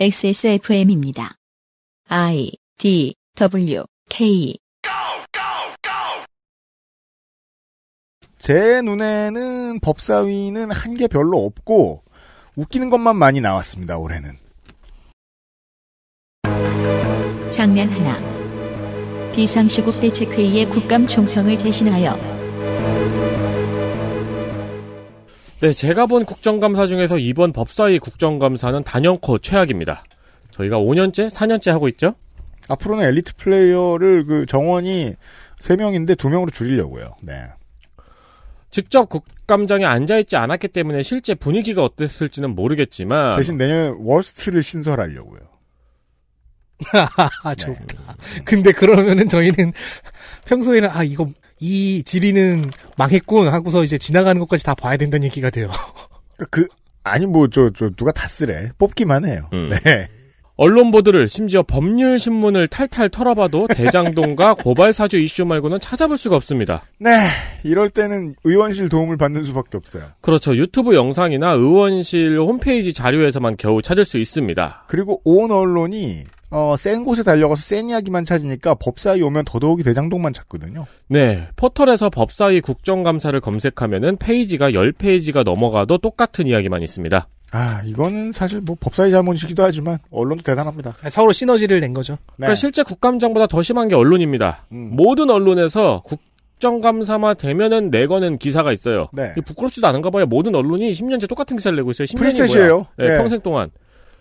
XSFM입니다. I D W K 제 눈에는 법사위는 한게 별로 없고 웃기는 것만 많이 나왔습니다. 올해는. 장면 하나. 비상시국 대책회의의 국감 총평을 대신하여 네, 제가 본 국정감사 중에서 이번 법사위 국정감사는 단연코 최악입니다. 저희가 5년째, 4년째 하고 있죠? 앞으로는 엘리트 플레이어를 그 정원이 3명인데 2명으로 줄이려고요. 네. 직접 국감장에 앉아있지 않았기 때문에 실제 분위기가 어땠을지는 모르겠지만. 대신 내년 에 워스트를 신설하려고요. 아, 좋다. 네. 근데 그러면은 저희는 평소에는 아, 이거 이 지리는 망했군 하고서 이제 지나가는 것까지 다 봐야 된다는 얘기가 돼요. 그러니까 그 아니 뭐저저 저 누가 다 쓰래 뽑기만 해요. 음. 네. 언론 보도를 심지어 법률 신문을 탈탈 털어봐도 대장동과 고발 사주 이슈 말고는 찾아볼 수가 없습니다. 네, 이럴 때는 의원실 도움을 받는 수밖에 없어요. 그렇죠. 유튜브 영상이나 의원실 홈페이지 자료에서만 겨우 찾을 수 있습니다. 그리고 온 언론이 어, 센 곳에 달려가서 센 이야기만 찾으니까 법사위 오면 더더욱이 대장동만 찾거든요. 네. 포털에서 법사위 국정감사를 검색하면은 페이지가 10페이지가 넘어가도 똑같은 이야기만 있습니다. 아, 이거는 사실 뭐 법사위 잘못이기도 하지만 언론도 대단합니다. 네, 서로 시너지를 낸 거죠. 네. 그러니까 실제 국감장보다 더 심한 게 언론입니다. 음. 모든 언론에서 국 국정감사만 되면은 내거는 기사가 있어요. 네. 부끄럽지도 않은가 봐요. 모든 언론이 10년째 똑같은 기사를 내고 있어요. 10년이 프리셋이에요. 네, 네. 평생 동안.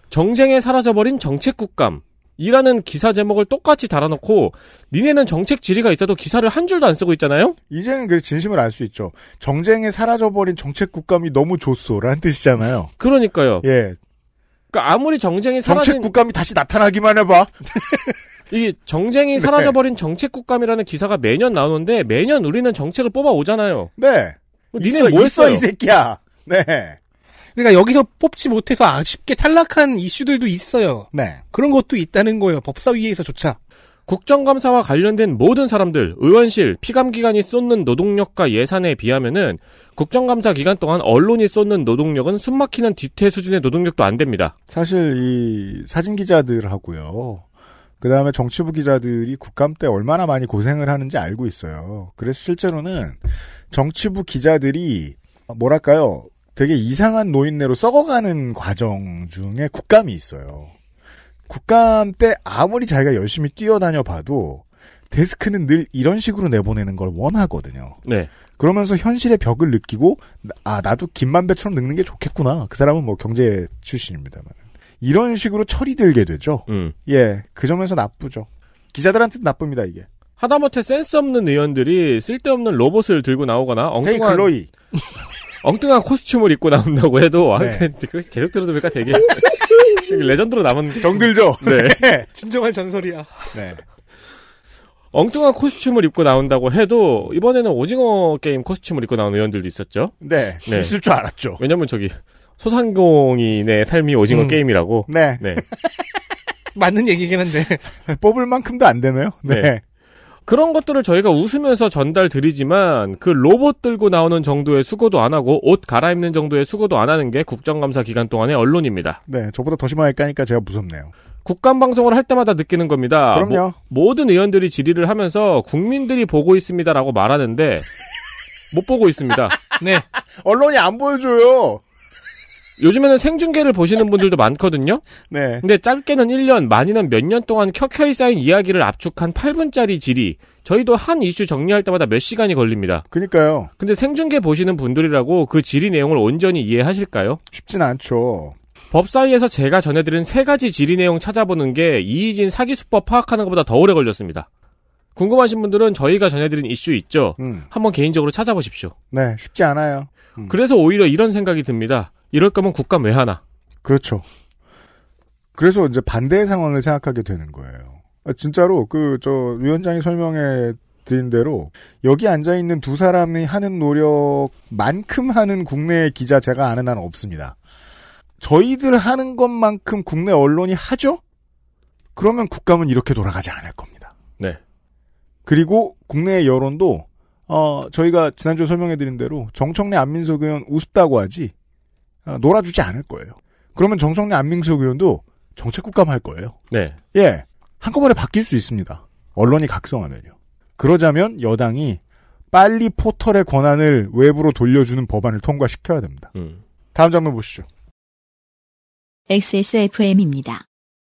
정쟁에 사라져버린 정책국감. 이라는 기사 제목을 똑같이 달아놓고 니네는 정책 질의가 있어도 기사를 한 줄도 안 쓰고 있잖아요. 이제는 그 진심을 알 수 있죠. 정쟁에 사라져버린 정책 국감이 너무 좋소라는 뜻이잖아요. 그러니까요. 예. 그러니까 아무리 정쟁이 사라진 정책 국감이 다시 나타나기만 해봐. 이 정쟁이 네. 사라져버린 네. 정책 국감이라는 기사가 매년 나오는데 매년 우리는 정책을 뽑아 오잖아요. 네. 니네 있어, 뭐 있어 이 새끼야. 네. 그러니까 여기서 뽑지 못해서 아쉽게 탈락한 이슈들도 있어요. 네. 그런 것도 있다는 거예요. 법사위에서조차. 국정감사와 관련된 모든 사람들, 의원실, 피감기관이 쏟는 노동력과 예산에 비하면은 국정감사 기간 동안 언론이 쏟는 노동력은 숨막히는 뒤태 수준의 노동력도 안 됩니다. 사실 이 사진 기자들하고요. 그 다음에 정치부 기자들이 국감 때 얼마나 많이 고생을 하는지 알고 있어요. 그래서 실제로는 정치부 기자들이 어, 뭐랄까요 되게 이상한 노인네로 썩어가는 과정 중에 국감이 있어요. 국감 때 아무리 자기가 열심히 뛰어다녀 봐도 데스크는 늘 이런 식으로 내보내는 걸 원하거든요. 네. 그러면서 현실의 벽을 느끼고 아 나도 김만배처럼 늙는 게 좋겠구나. 그 사람은 뭐 경제 출신입니다만 이런 식으로 철이 들게 되죠. 음. 예, 그 점에서 나쁘죠. 기자들한테는 나쁩니다 이게. 하다못해 센스 없는 의원들이 쓸데없는 로봇을 들고 나오거나 엉뚱한 헤이 글로이 엉뚱한 코스튬을 입고 나온다고 해도 아, 네. 계속 들어도 보니까 되게 레전드로 남은 정들죠. 네. 진정한 전설이야. 네. 엉뚱한 코스튬을 입고 나온다고 해도 이번에는 오징어 게임 코스튬을 입고 나온 의원들도 있었죠. 네. 네. 있을 줄 알았죠. 왜냐면 저기 소상공인의 삶이 오징어 음. 게임이라고. 네. 네. 맞는 얘기긴 한데 뽑을 만큼도 안 되네요. 네. 네. 그런 것들을 저희가 웃으면서 전달 드리지만 그 로봇 들고 나오는 정도의 수고도 안 하고 옷 갈아입는 정도의 수고도 안 하는 게 국정감사 기간 동안의 언론입니다. 네, 저보다 더심하니까 제가 무섭네요. 국감 방송을 할 때마다 느끼는 겁니다. 그럼요. 모, 모든 의원들이 질의를 하면서 국민들이 보고 있습니다라고 말하는데 못 보고 있습니다. 네. 언론이 안 보여줘요. 요즘에는 생중계를 보시는 분들도 많거든요. 네. 근데 짧게는 1년, 많이는 몇 년 동안 켜켜이 쌓인 이야기를 압축한 8분짜리 질이 저희도 한 이슈 정리할 때마다 몇 시간이 걸립니다. 그니까요. 러 근데 생중계 보시는 분들이라고 그 질의 내용을 온전히 이해하실까요? 쉽진 않죠. 법사위에서 제가 전해드린 세 가지 질의 내용 찾아보는 게 이의진 사기 수법 파악하는 것보다 더 오래 걸렸습니다. 궁금하신 분들은 저희가 전해드린 이슈 있죠. 음. 한번 개인적으로 찾아보십시오. 네, 쉽지 않아요. 음. 그래서 오히려 이런 생각이 듭니다. 이럴 거면 국감 왜 하나? 그렇죠. 그래서 이제 반대의 상황을 생각하게 되는 거예요. 아, 진짜로 그 저 위원장이 설명해 드린 대로 여기 앉아 있는 두 사람이 하는 노력만큼 하는 국내 기자 제가 아는 한 없습니다. 저희들 하는 것만큼 국내 언론이 하죠? 그러면 국감은 이렇게 돌아가지 않을 겁니다. 네. 그리고 국내 여론도 어 저희가 지난주에 설명해 드린 대로 정청래 안민석 의원 우습다고 하지 어, 놀아주지 않을 거예요. 그러면 정성래 안민석 의원도 정책국감 할 거예요. 네. 예. 한꺼번에 바뀔 수 있습니다. 언론이 각성하면요. 그러자면 여당이 빨리 포털의 권한을 외부로 돌려주는 법안을 통과시켜야 됩니다. 음. 다음 장면 보시죠. XSFM입니다.